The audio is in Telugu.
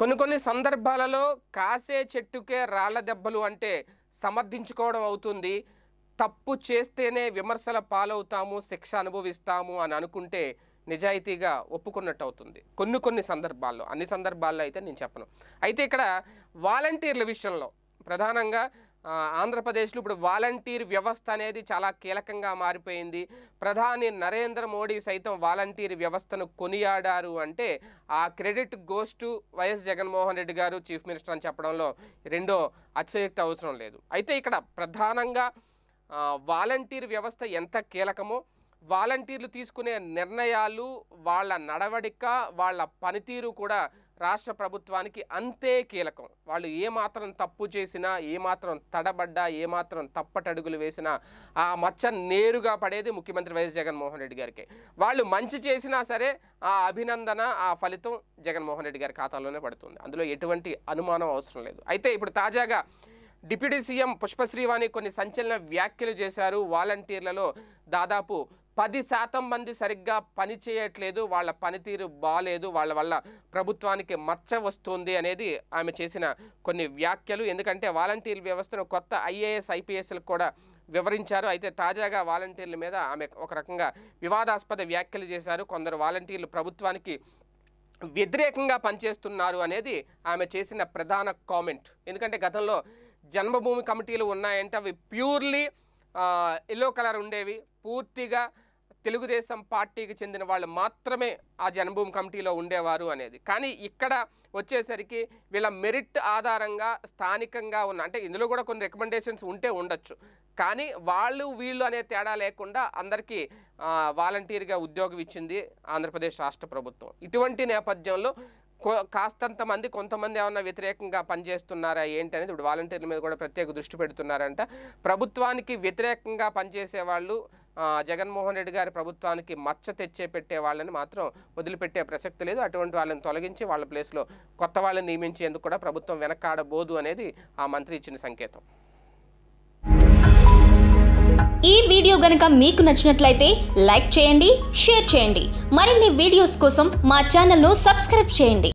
కొన్ని కొన్ని సందర్భాలలో కాసే చెట్టుకే రాళ్ల దెబ్బలు అంటే సమర్థించుకోవడం అవుతుంది తప్పు చేస్తేనే విమర్శల పాలవుతాము శిక్ష అనుభవిస్తాము అని అనుకుంటే నిజాయితీగా ఒప్పుకున్నట్టు అవుతుంది కొన్ని కొన్ని సందర్భాల్లో అన్ని సందర్భాల్లో అయితే నేను చెప్పను అయితే ఇక్కడ వాలంటీర్ల విషయంలో ప్రధానంగా ఆంధ్రప్రదేశ్లో ఇప్పుడు వాలంటీర్ వ్యవస్థ అనేది చాలా కీలకంగా మారిపోయింది ప్రధాని నరేంద్ర మోడీ సైతం వాలంటీర్ వ్యవస్థను కొనియాడారు అంటే ఆ credit goes to YS Jaganmohan Reddy garu chief minister అని చెప్పడంలో రెండో అత్యయుక్త అవసరం లేదు అయితే ఇక్కడ ప్రధానంగా వాలంటీర్ వ్యవస్థ ఎంత కీలకమో వాలంటీర్లు తీసుకునే నిర్ణయాలు వాళ్ళ నడవడిక వాళ్ళ పనితీరు కూడా రాష్ట్ర ప్రభుత్వానికి అంతే కీలకం వాళ్ళు ఏమాత్రం తప్పు చేసినా ఏమాత్రం తడబడ్డా ఏమాత్రం తప్పటడుగులు వేసినా ఆ మచ్చ నేరుగా పడేది ముఖ్యమంత్రి వైఎస్ జగన్మోహన్ రెడ్డి గారికి వాళ్ళు మంచి చేసినా సరే ఆ అభినందన ఆ ఫలితం జగన్మోహన్ రెడ్డి గారి ఖాతాలోనే పడుతుంది అందులో ఎటువంటి అనుమానం అవసరం లేదు అయితే ఇప్పుడు తాజాగా డిప్యూటీ సీఎం పుష్పశ్రీవాణి కొన్ని సంచలన వ్యాఖ్యలు చేశారు వాలంటీర్లలో దాదాపు పది శాతం మంది సరిగ్గా పని చేయట్లేదు వాళ్ళ పనితీరు బాగాలేదు వాళ్ళ వల్ల ప్రభుత్వానికి మచ్చ వస్తుంది అనేది ఆమె చేసిన కొన్ని వ్యాఖ్యలు ఎందుకంటే వాలంటీర్ వ్యవస్థను కొత్త ఐఏఎస్ ఐపీఎస్లకు కూడా వివరించారు అయితే తాజాగా వాలంటీర్ల మీద ఆమె ఒక రకంగా వివాదాస్పద వ్యాఖ్యలు చేశారు కొందరు వాలంటీర్లు ప్రభుత్వానికి వ్యతిరేకంగా పనిచేస్తున్నారు అనేది ఆమె చేసిన ప్రధాన కామెంట్ ఎందుకంటే గతంలో జన్మభూమి కమిటీలు ఉన్నాయంటే అవి ప్యూర్లీ ఎల్లో కలర్ ఉండేవి పూర్తిగా తెలుగుదేశం పార్టీకి చెందిన వాళ్ళు మాత్రమే ఆ జనభూమి కమిటీలో ఉండేవారు అనేది కానీ ఇక్కడ వచ్చేసరికి వీళ్ళ మెరిట్ ఆధారంగా స్థానికంగా ఉన్న అంటే ఇందులో కూడా కొన్ని రికమెండేషన్స్ ఉంటే ఉండొచ్చు కానీ వాళ్ళు వీళ్ళు అనే తేడా లేకుండా అందరికీ వాలంటీర్గా ఉద్యోగం ఇచ్చింది ఆంధ్రప్రదేశ్ రాష్ట్ర ప్రభుత్వం ఇటువంటి నేపథ్యంలో కాస్తంత మంది కొంతమంది ఏమన్నా వ్యతిరేకంగా పనిచేస్తున్నారా ఏంటి అనేది ఇప్పుడు వాలంటీర్ల మీద కూడా ప్రత్యేక దృష్టి పెడుతున్నారంట ప్రభుత్వానికి వ్యతిరేకంగా పనిచేసే వాళ్ళు జగన్మోహన్ రెడ్డి గారి ప్రభుత్వానికి మచ్చ తెచ్చే పెట్టే వాళ్ళని మాత్రం వదిలిపెట్టే ప్రసక్తి లేదు అటువంటి వాళ్ళని తొలగించి వాళ్ళ ప్లేస్లో కొత్త వాళ్ళని నియమించేందుకు కూడా ప్రభుత్వం వెనకాడబోదు అనేది ఆ మంత్రి ఇచ్చిన సంకేతం ఈ వీడియో గనక మీకు నచ్చినట్లయితే లైక్ చేయండి షేర్ చేయండి మరిన్ని వీడియోస్ కోసం మా ఛానల్ను సబ్స్క్రైబ్ చేయండి